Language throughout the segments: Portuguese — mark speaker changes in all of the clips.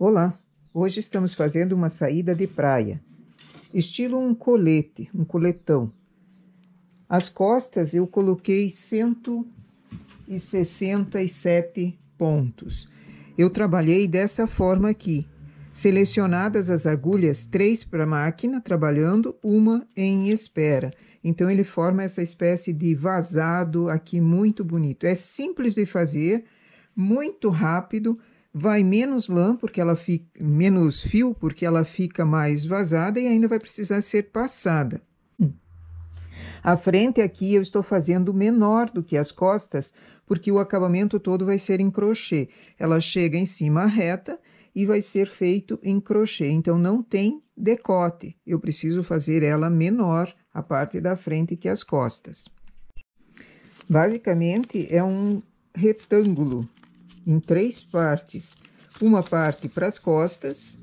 Speaker 1: Olá, hoje estamos fazendo uma saída de praia, estilo um colete, um coletão. As costas eu coloquei 167 pontos. Eu trabalhei dessa forma aqui, selecionadas as agulhas, três para máquina trabalhando, uma em espera. Então, ele forma essa espécie de vazado aqui muito bonito. É simples de fazer, muito rápido vai menos lã porque ela fica menos fio porque ela fica mais vazada e ainda vai precisar ser passada. A frente aqui eu estou fazendo menor do que as costas, porque o acabamento todo vai ser em crochê. Ela chega em cima reta e vai ser feito em crochê, então não tem decote. Eu preciso fazer ela menor, a parte da frente que as costas. Basicamente é um retângulo em três partes, uma parte para as costas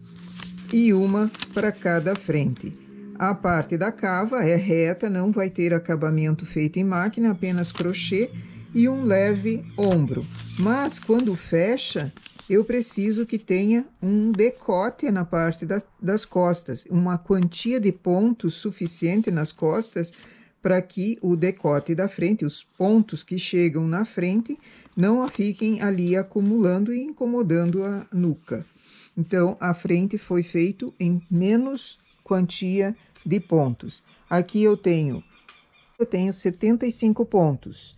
Speaker 1: e uma para cada frente. A parte da cava é reta, não vai ter acabamento feito em máquina, apenas crochê e um leve ombro. Mas quando fecha, eu preciso que tenha um decote na parte das, das costas, uma quantia de pontos suficiente nas costas para que o decote da frente, os pontos que chegam na frente, não a fiquem ali acumulando e incomodando a nuca. Então, a frente foi feito em menos quantia de pontos. Aqui eu tenho eu tenho 75 pontos.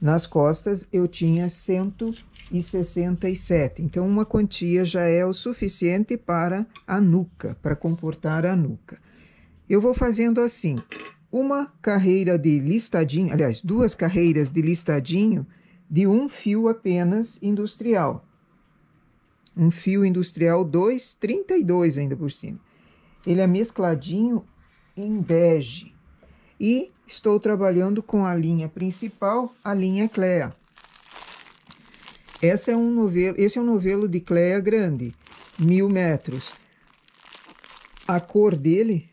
Speaker 1: Nas costas eu tinha 167. Então uma quantia já é o suficiente para a nuca, para comportar a nuca. Eu vou fazendo assim, uma carreira de listadinho, aliás, duas carreiras de listadinho de um fio apenas industrial. Um fio industrial 232 ainda por cima. Ele é mescladinho em bege. E estou trabalhando com a linha principal, a linha Clea. Essa é um novelo, esse é um novelo de Clea grande, mil metros. A cor dele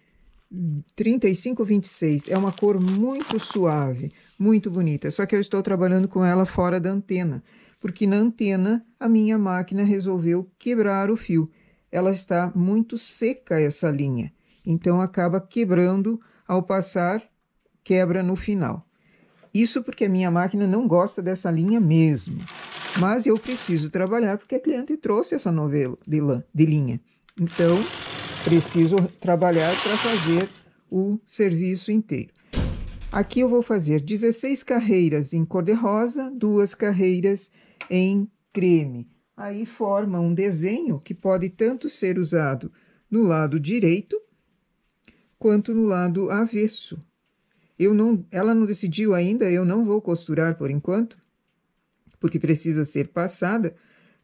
Speaker 1: 3526. É uma cor muito suave, muito bonita. Só que eu estou trabalhando com ela fora da antena, porque na antena a minha máquina resolveu quebrar o fio. Ela está muito seca essa linha, então acaba quebrando ao passar, quebra no final. Isso porque a minha máquina não gosta dessa linha mesmo. Mas eu preciso trabalhar porque a cliente trouxe essa novela de, lã, de linha. Então, preciso trabalhar para fazer o serviço inteiro. Aqui eu vou fazer 16 carreiras em cor-de-rosa, duas carreiras em creme. Aí forma um desenho que pode tanto ser usado no lado direito quanto no lado avesso. Eu não, ela não decidiu ainda, eu não vou costurar por enquanto, porque precisa ser passada.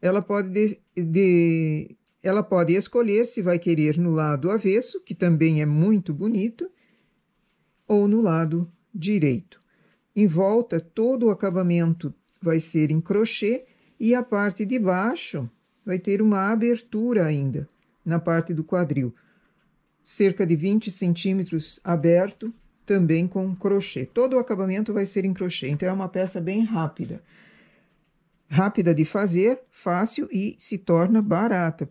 Speaker 1: Ela pode de, de, ela pode escolher se vai querer no lado avesso, que também é muito bonito, ou no lado direito. Em volta, todo o acabamento vai ser em crochê e a parte de baixo vai ter uma abertura ainda na parte do quadril, cerca de 20 centímetros aberto, também com crochê. Todo o acabamento vai ser em crochê, então é uma peça bem rápida rápida de fazer, fácil e se torna barata.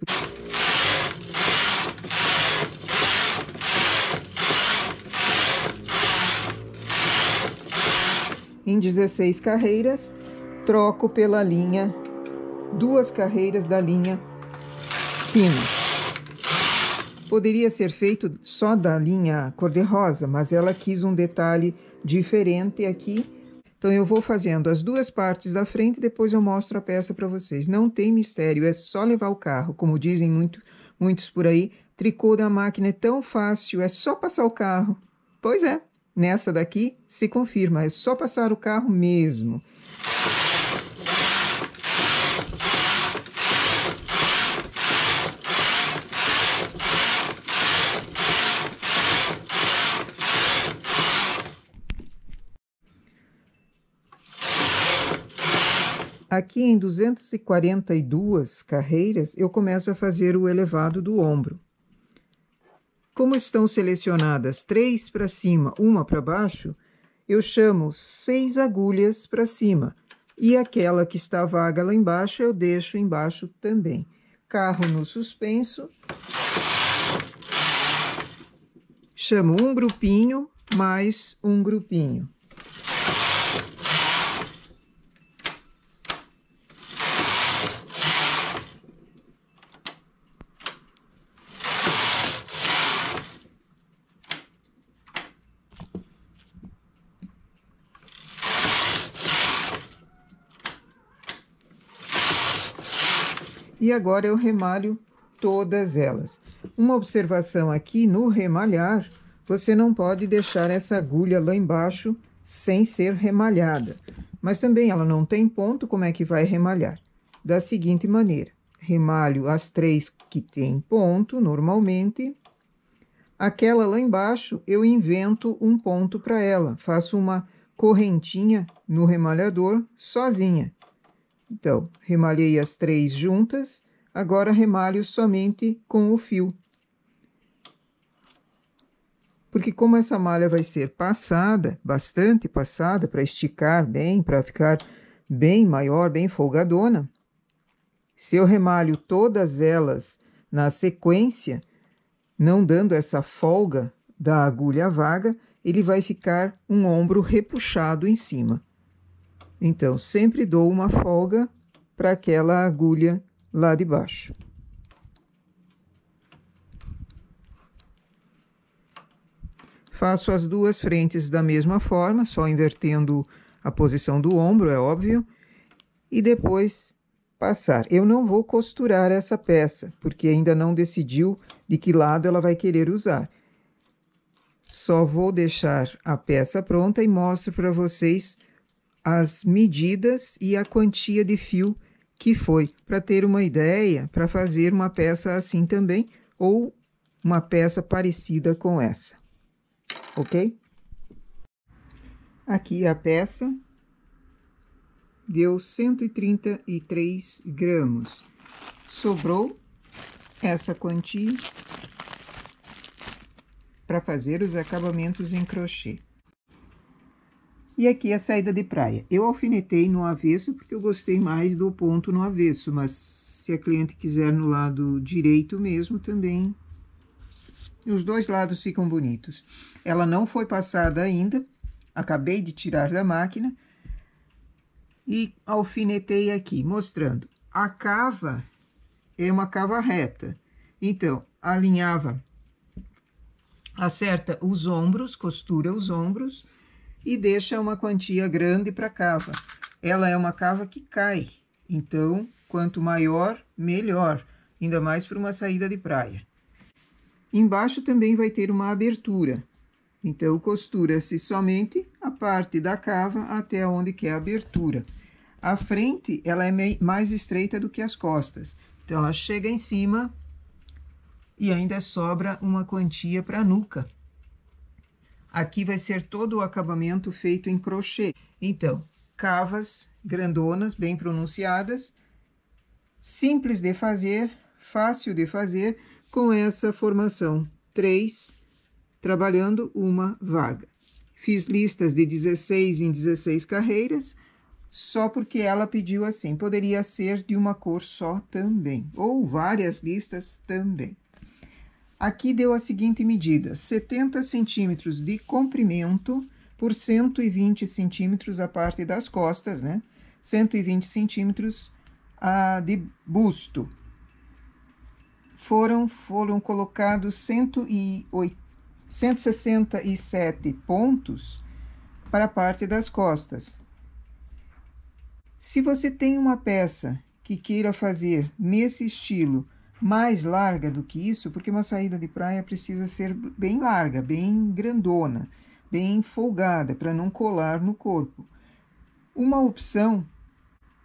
Speaker 1: Em 16 carreiras, troco pela linha, duas carreiras da linha fina. Poderia ser feito só da linha cor-de-rosa, mas ela quis um detalhe diferente aqui então eu vou fazendo as duas partes da frente e depois eu mostro a peça para vocês. Não tem mistério, é só levar o carro, como dizem muito, muitos por aí. Tricô da máquina é tão fácil, é só passar o carro. Pois é, nessa daqui se confirma, é só passar o carro mesmo. Aqui em 242 carreiras, eu começo a fazer o elevado do ombro. Como estão selecionadas três para cima, uma para baixo, eu chamo seis agulhas para cima. E aquela que está vaga lá embaixo, eu deixo embaixo também. Carro no suspenso. Chamo um grupinho mais um grupinho. e agora eu remalho todas elas. Uma observação aqui, no remalhar, você não pode deixar essa agulha lá embaixo sem ser remalhada. Mas também ela não tem ponto, como é que vai remalhar? Da seguinte maneira, remalho as três que tem ponto, normalmente. Aquela lá embaixo, eu invento um ponto para ela, faço uma correntinha no remalhador sozinha. Então, remalhei as três juntas, agora remalho somente com o fio. Porque como essa malha vai ser passada, bastante passada, para esticar bem, para ficar bem maior, bem folgadona, se eu remalho todas elas na sequência, não dando essa folga da agulha vaga, ele vai ficar um ombro repuxado em cima. Então, sempre dou uma folga para aquela agulha lá de baixo. Faço as duas frentes da mesma forma, só invertendo a posição do ombro, é óbvio, e depois passar. Eu não vou costurar essa peça, porque ainda não decidiu de que lado ela vai querer usar. Só vou deixar a peça pronta e mostro para vocês as medidas e a quantia de fio que foi, para ter uma ideia, para fazer uma peça assim também, ou uma peça parecida com essa, ok? Aqui a peça deu 133 gramas, sobrou essa quantia para fazer os acabamentos em crochê. E aqui a saída de praia. Eu alfinetei no avesso porque eu gostei mais do ponto no avesso, mas se a cliente quiser no lado direito mesmo também, os dois lados ficam bonitos. Ela não foi passada ainda, acabei de tirar da máquina e alfinetei aqui, mostrando. A cava é uma cava reta, então alinhava, acerta os ombros, costura os ombros, e deixa uma quantia grande para cava. Ela é uma cava que cai, então quanto maior, melhor, ainda mais para uma saída de praia. Embaixo também vai ter uma abertura, então costura-se somente a parte da cava até onde quer a abertura. A frente ela é mais estreita do que as costas, então ela chega em cima e ainda sobra uma quantia para a nuca. Aqui vai ser todo o acabamento feito em crochê. Então, cavas grandonas, bem pronunciadas, simples de fazer, fácil de fazer, com essa formação. Três, trabalhando uma vaga. Fiz listas de 16 em 16 carreiras, só porque ela pediu assim. Poderia ser de uma cor só também, ou várias listas também. Aqui deu a seguinte medida: 70 centímetros de comprimento por 120 centímetros a parte das costas, né? 120 centímetros ah, de busto. Foram, foram colocados 108, 167 pontos para a parte das costas. Se você tem uma peça que queira fazer nesse estilo mais larga do que isso, porque uma saída de praia precisa ser bem larga, bem grandona, bem folgada, para não colar no corpo. Uma opção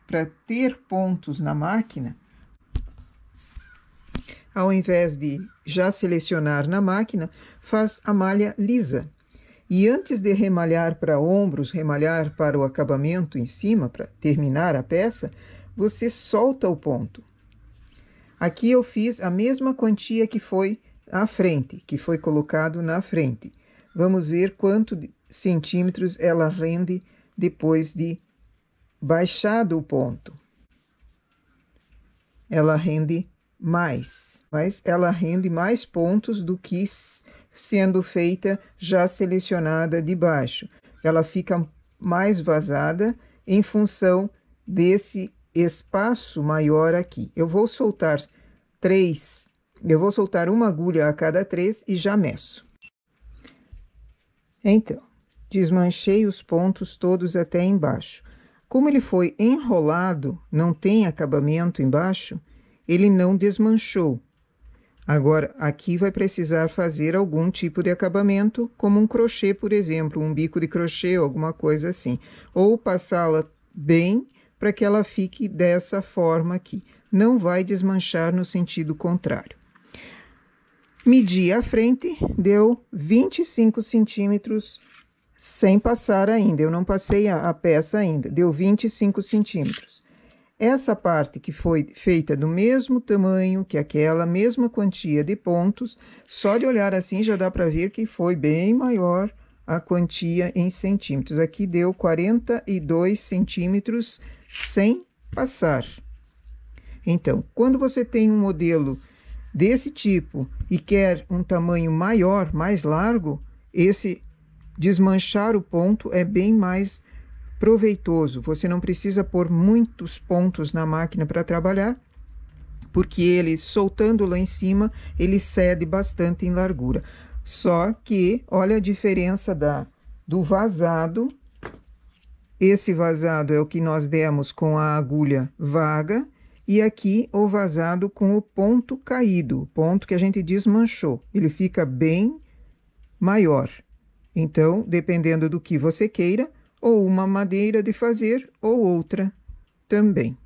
Speaker 1: para ter pontos na máquina, ao invés de já selecionar na máquina, faz a malha lisa. E antes de remalhar para ombros, remalhar para o acabamento em cima, para terminar a peça, você solta o ponto. Aqui eu fiz a mesma quantia que foi à frente, que foi colocado na frente. Vamos ver quanto centímetros ela rende depois de baixado o ponto. Ela rende mais, mas ela rende mais pontos do que sendo feita já selecionada de baixo. Ela fica mais vazada em função desse espaço maior aqui. Eu vou soltar três, eu vou soltar uma agulha a cada três e já meço. Então, desmanchei os pontos todos até embaixo. Como ele foi enrolado, não tem acabamento embaixo, ele não desmanchou. Agora, aqui vai precisar fazer algum tipo de acabamento, como um crochê, por exemplo, um bico de crochê, alguma coisa assim. Ou passá-la bem para que ela fique dessa forma aqui. Não vai desmanchar no sentido contrário. Medi a frente, deu 25 centímetros sem passar ainda. Eu não passei a, a peça ainda, deu 25 centímetros. Essa parte que foi feita do mesmo tamanho que aquela mesma quantia de pontos, só de olhar assim já dá para ver que foi bem maior a quantia em centímetros. Aqui deu 42 centímetros sem passar. Então, quando você tem um modelo desse tipo e quer um tamanho maior, mais largo, esse desmanchar o ponto é bem mais proveitoso. Você não precisa pôr muitos pontos na máquina para trabalhar, porque ele soltando lá em cima, ele cede bastante em largura. Só que olha a diferença da do vazado esse vazado é o que nós demos com a agulha vaga e aqui o vazado com o ponto caído, o ponto que a gente desmanchou. Ele fica bem maior. Então, dependendo do que você queira, ou uma maneira de fazer ou outra também.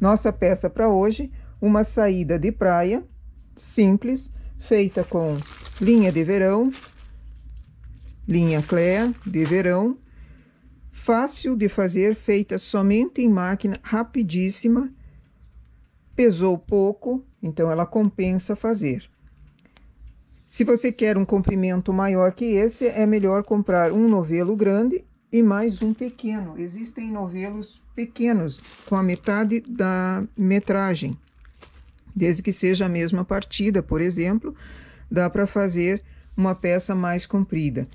Speaker 1: Nossa peça para hoje, uma saída de praia simples, feita com linha de verão, linha clé de verão, fácil de fazer, feita somente em máquina, rapidíssima, pesou pouco, então ela compensa fazer. Se você quer um comprimento maior que esse, é melhor comprar um novelo grande e mais um pequeno. Existem novelos pequenos, com a metade da metragem. Desde que seja a mesma partida, por exemplo, dá para fazer uma peça mais comprida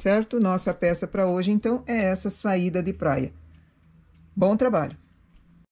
Speaker 1: certo? Nossa peça para hoje, então, é essa saída de praia. Bom trabalho!